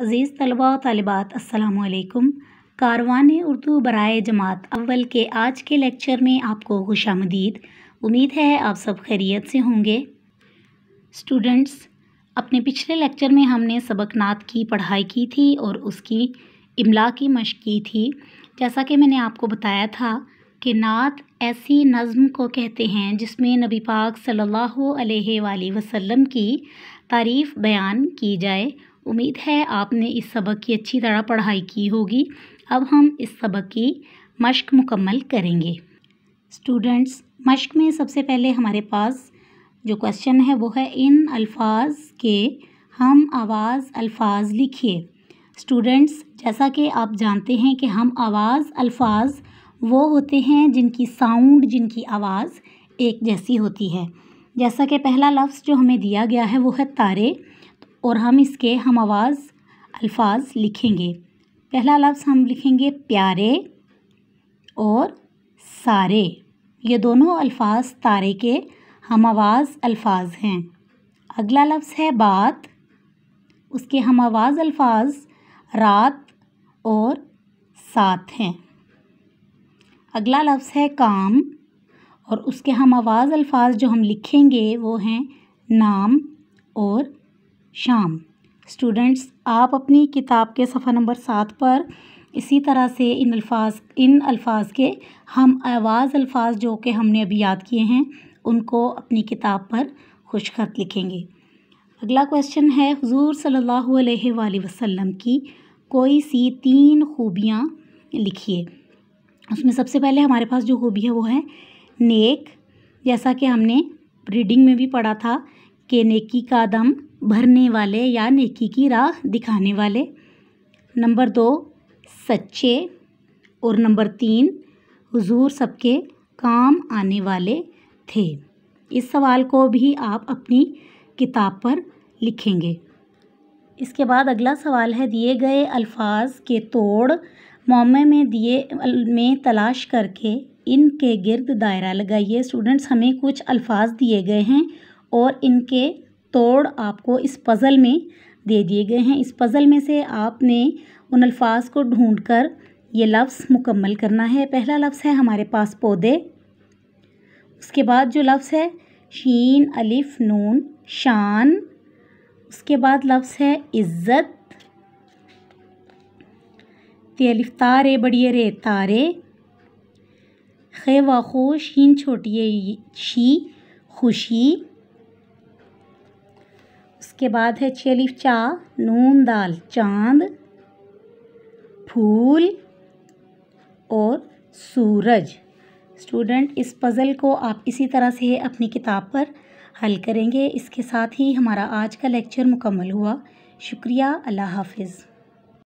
अज़ीज़ तलबा तलबात असलकुम कारवान उर्दू बरए जमात अव्वल के आज के लेक्चर में आपको खुश आमदीद उम्मीद है आप सब खैरियत से होंगे स्टूडेंट्स अपने पिछले लेक्चर में हमने सबक नात की पढ़ाई की थी और उसकी इमला की मश्क की थी जैसा कि मैंने आपको बताया था कि नात ऐसी नज़म को कहते हैं जिसमें नबी पाक सल्लल्लाहु अलैहि वसल्लम की तारीफ़ बयान की जाए उम्मीद है आपने इस सबक की अच्छी तरह पढ़ाई की होगी अब हम इस सबक की मश्क मुकम्मल करेंगे स्टूडेंट्स मश्क में सबसे पहले हमारे पास जो क्वेश्चन है वो है इन अल्फाज के हम आवाज़ अल्फाज लिखिए स्टूडेंट्स जैसा कि आप जानते हैं कि हम आवाज़ अल्फाज वो होते हैं जिनकी साउंड जिनकी आवाज़ एक जैसी होती है जैसा कि पहला लफ्ज़ जो हमें दिया गया है वो है तारे और हम इसके हम आवाज़ अल्फाज लिखेंगे पहला लफ्ज़ हम लिखेंगे प्यारे और सारे ये दोनों अल्फाज तारे के हम आवाज़ अल्फाज हैं अगला लफ्ज़ है बात उसके हम आवाज़ अल्फाज रात और साथ हैं अगला लफ्ज़ है काम और उसके हम आवाज़ अल्फाज जो हम लिखेंगे वो हैं नाम और शाम स्टूडेंट्स आप अपनी किताब के सफ़ा नंबर सात पर इसी तरह से इन अल्फाज इन अल्फाज के हम आवाज़ अल्फाज जो कि हमने अभी याद किए हैं उनको अपनी किताब पर खुश खत लिखेंगे अगला क्वेश्चन है हुजूर सल्लल्लाहु अलैहि वसल्लम की कोई सी तीन खूबियाँ लिखिए उसमें सबसे पहले हमारे पास जो खूबी है वो है नेक जैसा कि हमने रीडिंग में भी पढ़ा था के नेकी का दम भरने वाले या नेकी की राह दिखाने वाले नंबर दो सच्चे और नंबर तीन हुजूर सबके काम आने वाले थे इस सवाल को भी आप अपनी किताब पर लिखेंगे इसके बाद अगला सवाल है दिए गए अल्फाज के तोड़ मोमे में दिए में तलाश करके इनके गिर्द दायरा लगाइए स्टूडेंट्स हमें कुछ अल्फाज दिए गए हैं और इनके तोड़ आपको इस पज़ल में दे दिए गए हैं इस पज़ल में से आपने उन अल्फाज को ढूंढ कर ये लफ्ज़ मुकम्मल करना है पहला लफ्ज़ है हमारे पास पौधे उसके बाद जो लफ्ज़ है शीन अलिफ नून शान उसके बाद लफ्ज़ है इज़्ज़त तेलिफ तारे बड़िए रे तारे खे वाखो शीन छोटिए शी खुशी इसके बाद है छः चा नून दाल चांद फूल और सूरज स्टूडेंट इस पज़ल को आप इसी तरह से अपनी किताब पर हल करेंगे इसके साथ ही हमारा आज का लेक्चर मुकम्मल हुआ शुक्रिया अल्लाह हाफिज़